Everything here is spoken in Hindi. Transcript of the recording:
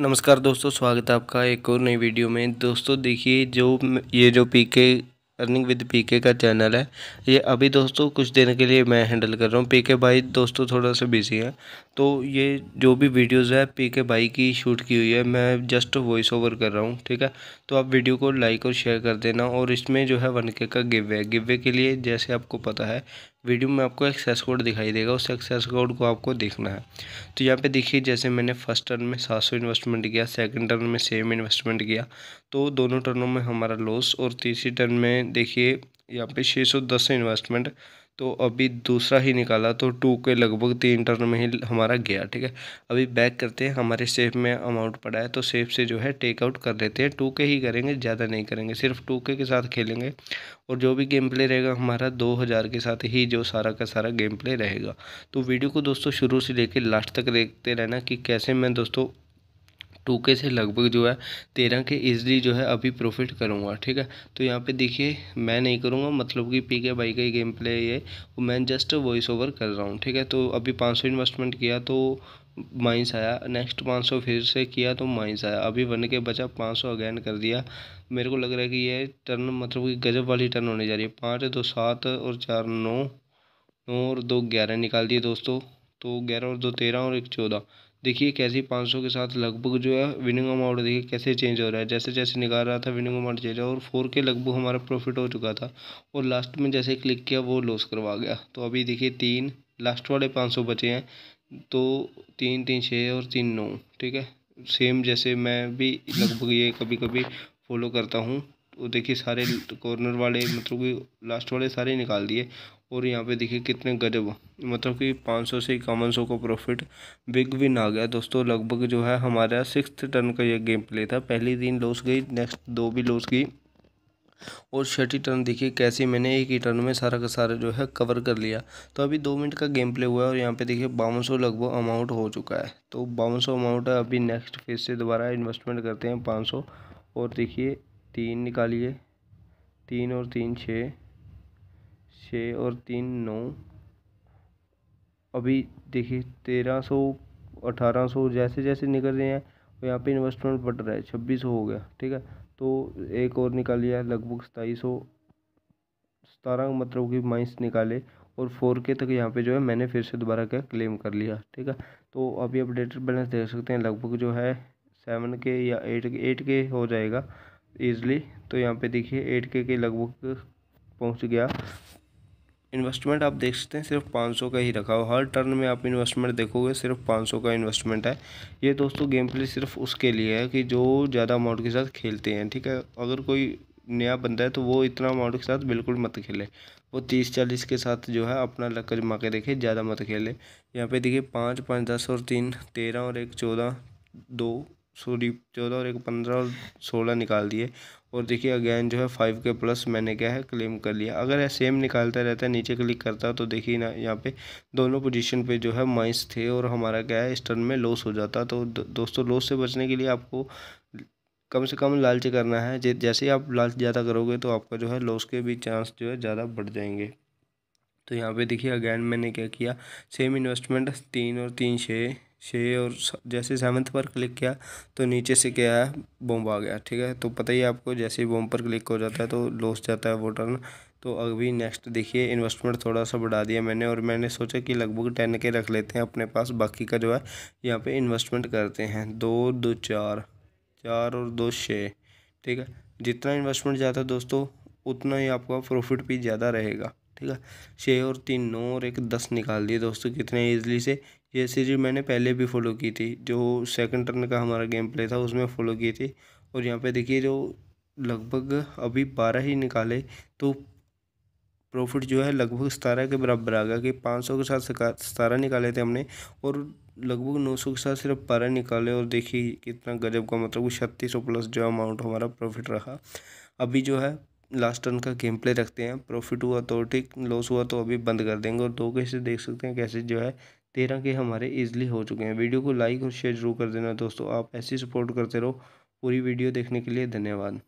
नमस्कार दोस्तों स्वागत है आपका एक और नई वीडियो में दोस्तों देखिए जो ये जो पीके अर्निंग विद पीके का चैनल है ये अभी दोस्तों कुछ देर के लिए मैं हैंडल कर रहा हूँ पीके भाई दोस्तों थोड़ा सा बिजी है तो ये जो भी वीडियोस है पीके भाई की शूट की हुई है मैं जस्ट वॉइस ओवर कर रहा हूँ ठीक है तो आप वीडियो को लाइक और शेयर कर देना और इसमें जो है वन के का गिवे है गिवे के लिए जैसे आपको पता है वीडियो में आपको एक्सेस कोड दिखाई देगा उस एक्सेस कोड को आपको देखना है तो यहाँ पे देखिए जैसे मैंने फर्स्ट टर्न में सात सौ इन्वेस्टमेंट किया सेकंड टर्न में सेम इन्वेस्टमेंट किया तो दोनों टर्नों में हमारा लॉस और तीसरी टर्न में देखिए यहाँ पे छः सौ दस इन्वेस्टमेंट तो अभी दूसरा ही निकाला तो टू के लगभग तीन टर्न में ही हमारा गया ठीक है अभी बैक करते हैं हमारे सेफ में अमाउंट पड़ा है तो सेफ से जो है टेकआउट कर लेते हैं टू के ही करेंगे ज़्यादा नहीं करेंगे सिर्फ टू के के साथ खेलेंगे और जो भी गेम प्ले रहेगा हमारा दो हज़ार के साथ ही जो सारा का सारा गेम प्ले रहेगा तो वीडियो को दोस्तों शुरू से लेकर लास्ट तक देखते रहना कि कैसे मैं दोस्तों टू के से लगभग जो है तेरह के इजली जो है अभी प्रॉफिट करूँगा ठीक है तो यहाँ पे देखिए मैं नहीं करूँगा मतलब कि पी के बाई का ही गेम प्ले ये मैं जस्ट वॉइस ओवर कर रहा हूँ ठीक है तो अभी पाँच सौ इन्वेस्टमेंट किया तो माइंस आया नेक्स्ट पाँच सौ फिर से किया तो माइंस आया अभी वन के बचा पाँच सौ अगैन कर दिया मेरे को लग रहा है कि ये टर्न मतलब कि गजब वाली टर्न होने जा रही है पाँच दो सात और चार नौ नौ और दो ग्यारह निकाल दिए दोस्तों तो ग्यारह और दो तेरह और एक चौदह देखिए कैसे पाँच सौ के साथ लगभग जो है विनिंग अमाउंट देखिए कैसे चेंज हो रहा है जैसे जैसे निकाल रहा था विनिंग अमाउंट चेंज हो और फोर के लगभग हमारा प्रॉफिट हो चुका था और लास्ट में जैसे क्लिक किया वो लॉस करवा गया तो अभी देखिए तीन लास्ट वाले पाँच सौ बचे हैं तो तीन तीन छः और तीन नौ ठीक है सेम जैसे मैं भी लगभग ये कभी कभी फॉलो करता हूँ तो देखिए सारे कॉर्नर वाले मतलब कि लास्ट वाले सारे निकाल दिए और यहाँ पे देखिए कितने गजब मतलब कि 500 से इक्यावन सौ का प्रॉफिट बिग विन आ गया दोस्तों लगभग जो है हमारा सिक्स टर्न का ये गेम प्ले था पहली दिन लॉस गई नेक्स्ट दो भी लॉस गई और छठी टर्न देखिए कैसे मैंने एक ही टर्न में सारा का सारा जो है कवर कर लिया तो अभी दो मिनट का गेम प्ले हुआ है और यहाँ पे देखिए बावन सौ लगभग अमाउंट हो चुका है तो बावन सौ अमाउंट अभी नेक्स्ट फेज से दोबारा इन्वेस्टमेंट करते हैं पाँच सौ और देखिए तीन निकालिए तीन और तीन छः छः और तीन नौ अभी देखिए तेरह सौ अठारह सौ जैसे जैसे निकल रहे हैं और यहाँ पे इन्वेस्टमेंट बढ़ रहा है छब्बीस सौ हो गया ठीक है तो एक और निकालिए लगभग सताईस सौ सतारह मतलब कि माइंस निकाले और फोर के तक यहाँ पे जो है मैंने फिर से दोबारा क्या क्लेम कर लिया ठीक है तो अभी अपडेटेड बैलेंस देख सकते हैं लगभग जो है सेवन के या एट के एट के हो जाएगा ईज़िली तो यहाँ पे देखिए एट के के लगभग पहुँच गया इन्वेस्टमेंट आप देख सकते हैं सिर्फ पाँच सौ का ही रखा हो हर टर्न में आप इन्वेस्टमेंट देखोगे सिर्फ पाँच सौ का इन्वेस्टमेंट है ये दोस्तों गेम प्ले सिर्फ उसके लिए है कि जो ज़्यादा अमाउंट के साथ खेलते हैं ठीक है अगर कोई नया बंदा है तो वो इतना अमाउंट के साथ बिल्कुल मत खेले वो तीस चालीस के साथ जो है अपना लक जमा के देखे ज़्यादा मत खेले यहाँ पे देखिए पाँच पाँच दस और तीन तेरह और एक चौदह दो सॉरी चौदह और एक पंद्रह और सोलह निकाल दिए और देखिए अगेन जो है फाइव के प्लस मैंने क्या है क्लेम कर लिया अगर यह सेम निकालता रहता है नीचे क्लिक करता तो देखिए ना यहाँ पे दोनों पोजीशन पे जो है माइस थे और हमारा क्या है इस टर्न में लॉस हो जाता तो दो, दोस्तों लॉस से बचने के लिए आपको कम से कम लालच करना है जैसे ही आप लालच ज़्यादा करोगे तो आपका जो है लॉस के भी चांस जो है ज़्यादा बढ़ जाएंगे तो यहाँ पे देखिए अगेन मैंने क्या किया सेम इन्वेस्टमेंट तीन और तीन छः छः और जैसे सेवन्थ पर क्लिक किया तो नीचे से क्या है बॉम्ब आ गया ठीक है तो पता ही आपको जैसे ही बॉम्ब पर क्लिक हो जाता है तो लॉस जाता है वो टर्न तो अभी नेक्स्ट देखिए इन्वेस्टमेंट थोड़ा सा बढ़ा दिया मैंने और मैंने सोचा कि लगभग टेन के रख लेते हैं अपने पास बाकी का जो है यहाँ पे इन्वेस्टमेंट करते हैं दो दो चार चार और दो छः ठीक है जितना इन्वेस्टमेंट ज़्यादा है दोस्तों उतना ही आपका प्रॉफिट भी ज़्यादा रहेगा ठीक है छः और तीन नौ और एक दस निकाल दिए दोस्तों कितने ईजिली से ये सीरीज मैंने पहले भी फॉलो की थी जो सेकंड टर्न का हमारा गेम प्ले था उसमें फॉलो की थी और यहाँ पे देखिए जो लगभग अभी बारह ही निकाले तो प्रॉफिट जो है लगभग सतारह के बराबर आ गया कि पाँच सौ के साथ सतारह निकाले थे हमने और लगभग नौ सौ के साथ सिर्फ बारह निकाले और देखिए कितना गजब का मतलब छत्तीस सौ प्लस जो अमाउंट हमारा प्रॉफिट रहा अभी जो है लास्ट टर्न का गेम प्ले रखते हैं प्रॉफिट हुआ तो ठीक लॉस हुआ तो अभी बंद कर देंगे और दो कैसे देख सकते हैं कैसे जो है तेरह के हमारे ईजिली हो चुके हैं वीडियो को लाइक और शेयर जरूर कर देना दोस्तों आप ऐसी सपोर्ट करते रहो पूरी वीडियो देखने के लिए धन्यवाद